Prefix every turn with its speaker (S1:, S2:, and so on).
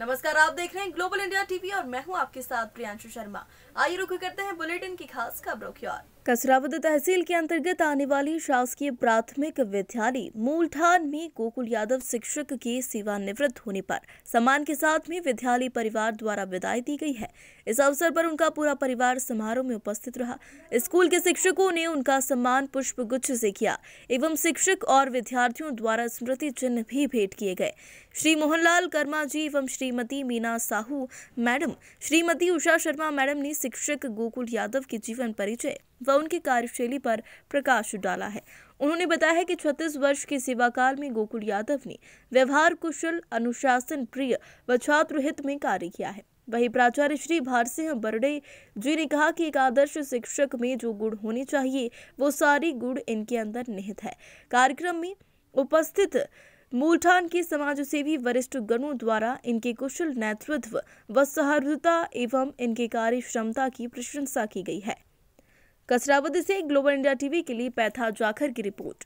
S1: नमस्कार आप देख रहे हैं ग्लोबल इंडिया टीवी और मैं हूं आपके साथ प्रियांशु शर्मा आइए रुख करते हैं बुलेटिन की खास खबरों की ओर कसरावद तहसील के अंतर्गत आने वाली शासकीय प्राथमिक विद्यालय मूलठान में गोकुल यादव शिक्षक के सेवानिवृत्त होने पर सम्मान के साथ में विद्यालय परिवार द्वारा विदाई दी गई है इस अवसर पर उनका पूरा परिवार समारोह में उपस्थित रहा स्कूल के शिक्षकों ने उनका सम्मान पुष्प गुच्छ से किया एवं शिक्षक और विद्यार्थियों द्वारा स्मृति चिन्ह भी भेंट किए गए श्री मोहनलाल कर्मा जी एवं श्रीमती मीना साहू मैडम श्रीमती उषा शर्मा मैडम ने शिक्षक गोकुल यादव के जीवन परिचय व उनकी कार्यशैली पर प्रकाश डाला है उन्होंने बताया है कि छत्तीस वर्ष के सेवाकाल में गोकुल यादव ने व्यवहार कुशल अनुशासन प्रिय व छात्र हित में कार्य किया है वही प्राचार्य श्री भार सिंह बरडे जी ने कहा कि एक आदर्श शिक्षक में जो गुण होने चाहिए वो सारी गुण इनके अंदर निहित है कार्यक्रम में उपस्थित मूलठान के समाज सेवी वरिष्ठ गणों द्वारा इनके कुशल नेतृत्व व सहृदता एवं इनके कार्य क्षमता की प्रशंसा की गई है कसरावद से ग्लोबल इंडिया टीवी के लिए पैथा जाखर की रिपोर्ट